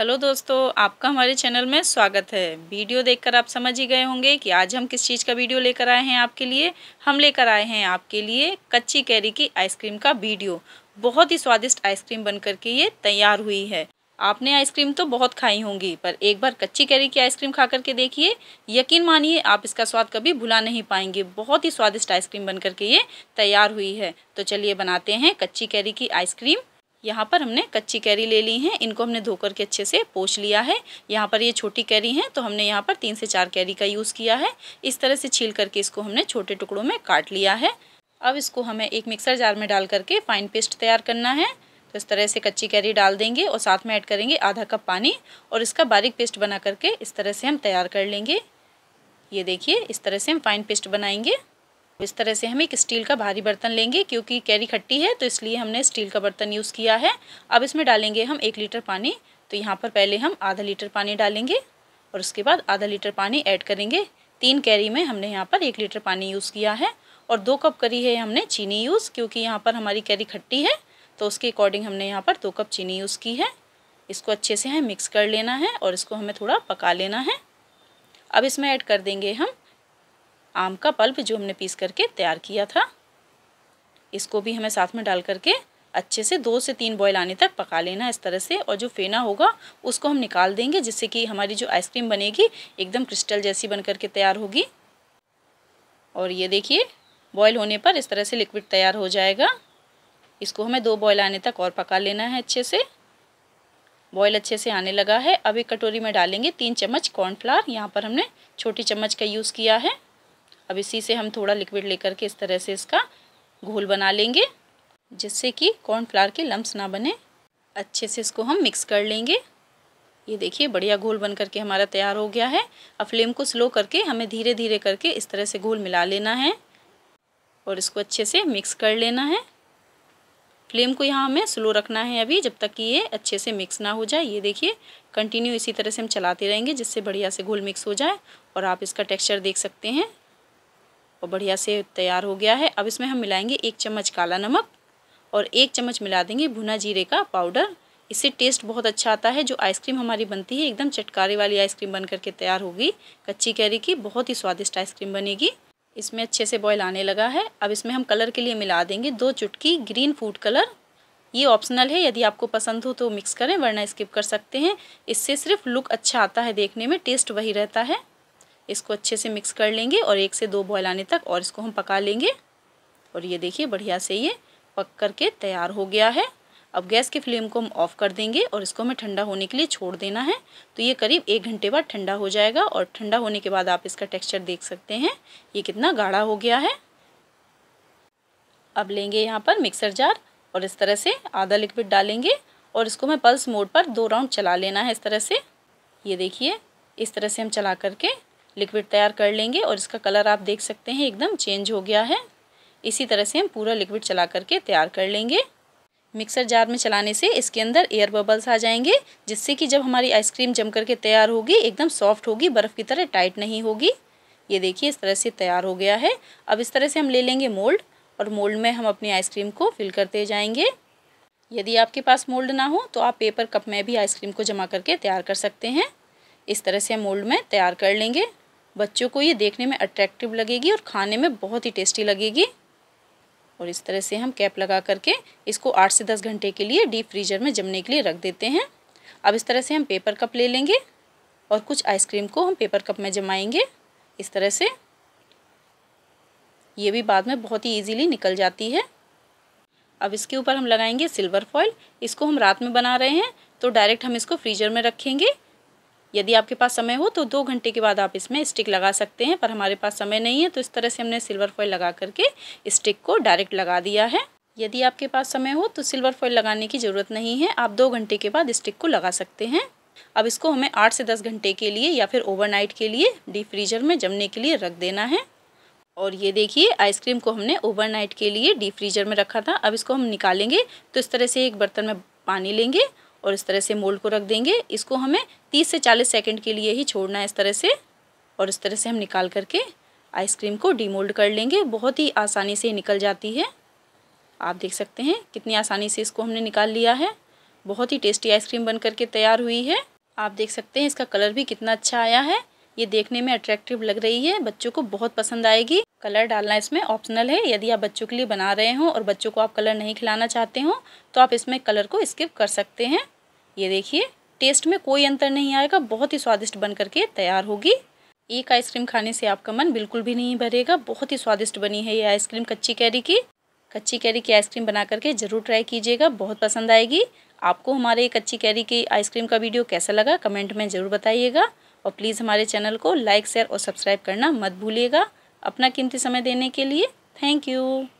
hello दोस्तों आपका हमारे चैनल में स्वागत है वीडियो देखकर आप समझ ही गए होंगे कि आज हम किस चीज़ का वीडियो लेकर आए हैं आपके लिए हम लेकर आए हैं आपके लिए कच्ची कैरी की आइसक्रीम का वीडियो बहुत ही स्वादिष्ट आइसक्रीम बनकर के ये तैयार हुई है आपने आइसक्रीम तो बहुत खाई होंगी पर एक बार कच्ची कैरी की आइसक्रीम खा करके देखिए यकीन मानिए आप इसका स्वाद कभी भुला नहीं पाएंगे बहुत ही स्वादिष्ट आइसक्रीम बनकर के ये तैयार हुई है तो चलिए बनाते हैं कच्ची कैरी की आइसक्रीम यहाँ पर हमने कच्ची कैरी ले ली है इनको हमने धोकर के अच्छे से पोछ लिया है यहाँ पर ये छोटी कैरी है तो हमने यहाँ पर तीन से चार कैरी का यूज़ किया है इस तरह से छील करके इसको हमने छोटे टुकड़ों में काट लिया है अब इसको हमें एक मिक्सर जार में डाल करके फाइन पेस्ट तैयार करना है तो इस तरह से कच्ची कैरी डाल देंगे और साथ में ऐड करेंगे आधा कप पानी और इसका बारीक पेस्ट बना करके इस तरह से हम तैयार कर लेंगे ये देखिए इस तरह से हम फाइन पेस्ट बनाएंगे इस तरह से हम एक स्टील का भारी बर्तन लेंगे क्योंकि कैरी खट्टी है तो इसलिए हमने स्टील का बर्तन यूज़ किया है अब इसमें डालेंगे हम एक लीटर पानी तो यहाँ पर पहले हम आधा लीटर पानी डालेंगे और उसके बाद आधा लीटर पानी ऐड करेंगे तीन कैरी में हमने यहाँ पर एक लीटर पानी यूज़ किया है और दो कप करी है हमने चीनी यूज़ क्योंकि यहाँ पर हमारी कैरी खट्टी है तो उसके अकॉर्डिंग हमने यहाँ पर दो कप चीनी यूज़ की है इसको अच्छे से हमें मिक्स कर लेना है और इसको हमें थोड़ा पका लेना है अब इसमें ऐड कर देंगे हम आम का पल्प जो हमने पीस करके तैयार किया था इसको भी हमें साथ में डाल करके अच्छे से दो से तीन बॉयल आने तक पका लेना इस तरह से और जो फेना होगा उसको हम निकाल देंगे जिससे कि हमारी जो आइसक्रीम बनेगी एकदम क्रिस्टल जैसी बन करके तैयार होगी और ये देखिए बॉयल होने पर इस तरह से लिक्विड तैयार हो जाएगा इसको हमें दो बॉयल आने तक और पका लेना है अच्छे से बॉयल अच्छे से आने लगा है अब एक कटोरी में डालेंगे तीन चम्मच कॉर्नफ्लावर यहाँ पर हमने छोटी चम्मच का यूज़ किया है अब इसी से हम थोड़ा लिक्विड लेकर के इस तरह से इसका घोल बना लेंगे जिससे कि कॉर्नफ्लावर के लम्ब ना बने अच्छे से इसको हम मिक्स कर लेंगे ये देखिए बढ़िया घोल बन करके हमारा तैयार हो गया है अब फ्लेम को स्लो करके हमें धीरे धीरे करके इस तरह से घोल मिला लेना है और इसको अच्छे से मिक्स कर लेना है फ्लेम को यहाँ हमें स्लो रखना है अभी जब तक कि ये अच्छे से मिक्स ना हो जाए ये देखिए कंटिन्यू इसी तरह से हम चलाते रहेंगे जिससे बढ़िया से घोल मिक्स हो जाए और आप इसका टेक्सचर देख सकते हैं और बढ़िया से तैयार हो गया है अब इसमें हम मिलाएंगे एक चम्मच काला नमक और एक चम्मच मिला देंगे भुना जीरे का पाउडर इससे टेस्ट बहुत अच्छा आता है जो आइसक्रीम हमारी बनती है एकदम चटकारे वाली आइसक्रीम बन करके तैयार होगी कच्ची कैरी की बहुत ही स्वादिष्ट आइसक्रीम बनेगी इसमें अच्छे से बॉयल आने लगा है अब इसमें हम कलर के लिए मिला देंगे दो चुटकी ग्रीन फूड कलर ये ऑप्शनल है यदि आपको पसंद हो तो मिक्स करें वरना स्किप कर सकते हैं इससे सिर्फ लुक अच्छा आता है देखने में टेस्ट वही रहता है इसको अच्छे से मिक्स कर लेंगे और एक से दो बॉयल आने तक और इसको हम पका लेंगे और ये देखिए बढ़िया से ये पक कर के तैयार हो गया है अब गैस के फ्लेम को हम ऑफ़ कर देंगे और इसको हमें ठंडा होने के लिए छोड़ देना है तो ये करीब एक घंटे बाद ठंडा हो जाएगा और ठंडा होने के बाद आप इसका टेक्सचर देख सकते हैं ये कितना गाढ़ा हो गया है अब लेंगे यहाँ पर मिक्सर जार और इस तरह से आधा लिक्विड डालेंगे और इसको हमें पल्स मोड पर दो राउंड चला लेना है इस तरह से ये देखिए इस तरह से हम चला करके लिक्विड तैयार कर लेंगे और इसका कलर आप देख सकते हैं एकदम चेंज हो गया है इसी तरह से हम पूरा लिक्विड चला करके तैयार कर लेंगे मिक्सर जार में चलाने से इसके अंदर एयर बबल्स आ जाएंगे जिससे कि जब हमारी आइसक्रीम जम करके तैयार होगी एकदम सॉफ्ट होगी बर्फ़ की तरह टाइट नहीं होगी ये देखिए इस तरह से तैयार हो गया है अब इस तरह से हम ले लेंगे मोल्ड और मोल्ड में हम अपनी आइसक्रीम को फिल करते जाएंगे यदि आपके पास मोल्ड ना हो तो आप पेपर कप में भी आइसक्रीम को जमा करके तैयार कर सकते हैं इस तरह से हम मोल्ड में तैयार कर लेंगे बच्चों को ये देखने में अट्रैक्टिव लगेगी और खाने में बहुत ही टेस्टी लगेगी और इस तरह से हम कैप लगा करके इसको आठ से दस घंटे के लिए डीप फ्रीजर में जमने के लिए रख देते हैं अब इस तरह से हम पेपर कप ले लेंगे और कुछ आइसक्रीम को हम पेपर कप में जमाएंगे इस तरह से ये भी बाद में बहुत ही इजीली निकल जाती है अब इसके ऊपर हम लगाएंगे सिल्वर फॉइल इसको हम रात में बना रहे हैं तो डायरेक्ट हम इसको फ्रीजर में रखेंगे यदि आपके पास समय हो तो दो घंटे के बाद आप इसमें स्टिक लगा सकते हैं पर हमारे पास समय नहीं है तो इस तरह से हमने सिल्वर फॉइल लगा करके स्टिक को डायरेक्ट लगा दिया है यदि आपके पास समय हो तो सिल्वर फॉइल लगाने की ज़रूरत नहीं है आप दो घंटे के बाद स्टिक को लगा सकते हैं अब इसको हमें आठ से दस घंटे के लिए या फिर ओवरनाइट के लिए डीप फ्रीजर में जमने के लिए रख देना है और ये देखिए आइसक्रीम को हमने ओवरनाइट के लिए डीप फ्रीजर में रखा था अब इसको हम निकालेंगे तो इस तरह से एक बर्तन में पानी लेंगे और इस तरह से मोल्ड को रख देंगे इसको हमें तीस से चालीस सेकेंड के लिए ही छोड़ना है इस तरह से और इस तरह से हम निकाल करके आइसक्रीम को डीमोल्ड कर लेंगे बहुत ही आसानी से निकल जाती है आप देख सकते हैं कितनी आसानी से इसको हमने निकाल लिया है बहुत ही टेस्टी आइसक्रीम बन करके तैयार हुई है आप देख सकते हैं इसका कलर भी कितना अच्छा आया है ये देखने में अट्रैक्टिव लग रही है बच्चों को बहुत पसंद आएगी कलर डालना इसमें ऑप्शनल है यदि आप बच्चों के लिए बना रहे हो और बच्चों को आप कलर नहीं खिलाना चाहते हो तो आप इसमें कलर को स्किप कर सकते हैं ये देखिए टेस्ट में कोई अंतर नहीं आएगा बहुत ही स्वादिष्ट बन करके तैयार होगी एक आइसक्रीम खाने से आपका मन बिल्कुल भी नहीं भरेगा बहुत ही स्वादिष्ट बनी है ये आइसक्रीम कच्ची कैरी की कच्ची कैरी की आइसक्रीम बना करके ज़रूर ट्राई कीजिएगा बहुत पसंद आएगी आपको हमारे कच्ची कैरी की आइसक्रीम का वीडियो कैसा लगा कमेंट में ज़रूर बताइएगा और प्लीज़ हमारे चैनल को लाइक शेयर और सब्सक्राइब करना मत भूलिएगा अपना कीमती समय देने के लिए थैंक यू